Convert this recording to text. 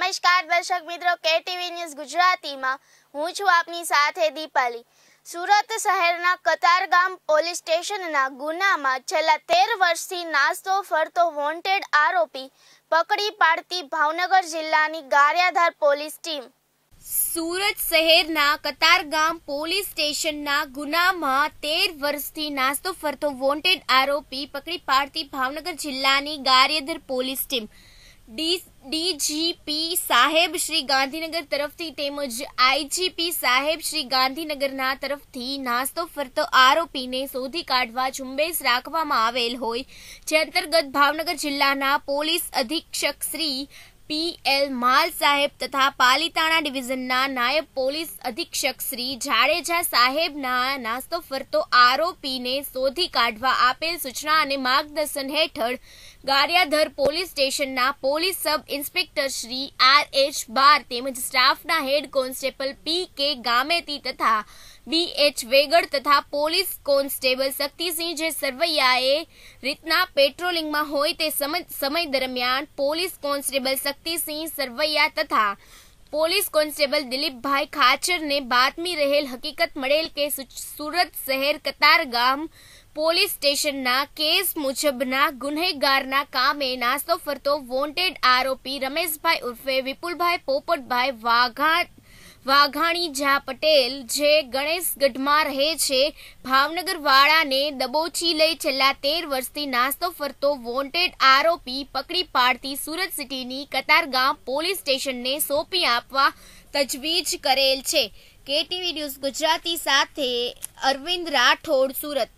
નમસ્કાર દર્શક મિત્રો કેટીવી ન્યૂઝ ગુજરાતીમાં હું છું આપની સાથે દીપાલી સુરત શહેરના કતારગામ પોલીસ સ્ટેશનના ગુનામાં છેલ્લા તેર વર્ષથી નાસ્તો ફરતો વોન્ટેડ આરોપી પકડી પાડતી ભાવનગર જિલ્લાની ગારિયાધાર પોલીસ ટીમ સુરત શહેરના કતારગામ પોલીસ સ્ટેશનના ગુનામાં તેર વર્ષથી નાસ્તો ફરતો વોન્ટેડ આરોપી પકડી પાડતી ભાવનગર જિલ્લાની ગારિયાધર પોલીસ ટીમ ડીજીપી સાહેબ શ્રી ગાંધીનગર તરફથી તેમજ આઈજીપી સાહેબ શ્રી ગાંધીનગરના તરફથી નાસ્તો ફરતો આરોપીને શોધી કાઢવા ઝુંબેશ રાખવામાં આવેલ હોય જે અંતર્ગત ભાવનગર જિલ્લાના પોલીસ અધિક્ષક શ્રી પી એલ માલ સાહેબ તથા પાલિતાણા ડિવિઝનના નાયબ પોલીસ અધિક્ષક શ્રી જાડેજા સાહેબના નાસ્તો ફરતો આરોપીને શોધી કાઢવા આપેલ સૂચના અને માર્ગદર્શન હેઠળ ગારિયાધર પોલીસ સ્ટેશનના police sub inspector Shri R H બાર તેમજ સ્ટાફના હેડ કોન્સ્ટેબલ પી કે ગામેતી તથા બી એચ વેગડ તથા પોલીસ કોન્સ્ટેબલ શક્તિસિંહ જે સરવૈયાએ રીતના પેટ્રોલિંગમાં હોય તે સમય દરમિયાન પોલીસ કોન્સ્ટેબલ શક્તિસિંહ સરવૈયા તથા પોલીસ કોન્સ્ટેબલ દિલીપભાઈ ખાચરને બાતમી રહેલ હકીકત મળેલ કે સુરત શહેર કતારગામ પોલીસ સ્ટેશનના કેસ મુજબના ગુનેગારના કામે નાસ્તો ફરતો વોન્ટેડ આરોપી રમેશભાઈ ઉર્ફે વિપુલભાઈ પોપટભાઈ વાઘા વાઘાણી ઝા પટેલ જે ગણેશગઢમાં રહે છે ભાવનગર વાળાને દબોચી લઈ છેલ્લા તેર વર્ષથી નાસ્તો ફરતો વોન્ટેડ આરોપી પકડી પાડતી સુરત સિટીની કતારગામ પોલીસ સ્ટેશનને સોંપી આપવા તજવીજ કરેલ છે કેટીવી ન્યૂઝ ગુજરાતી સાથે અરવિંદ રાઠોડ સુરત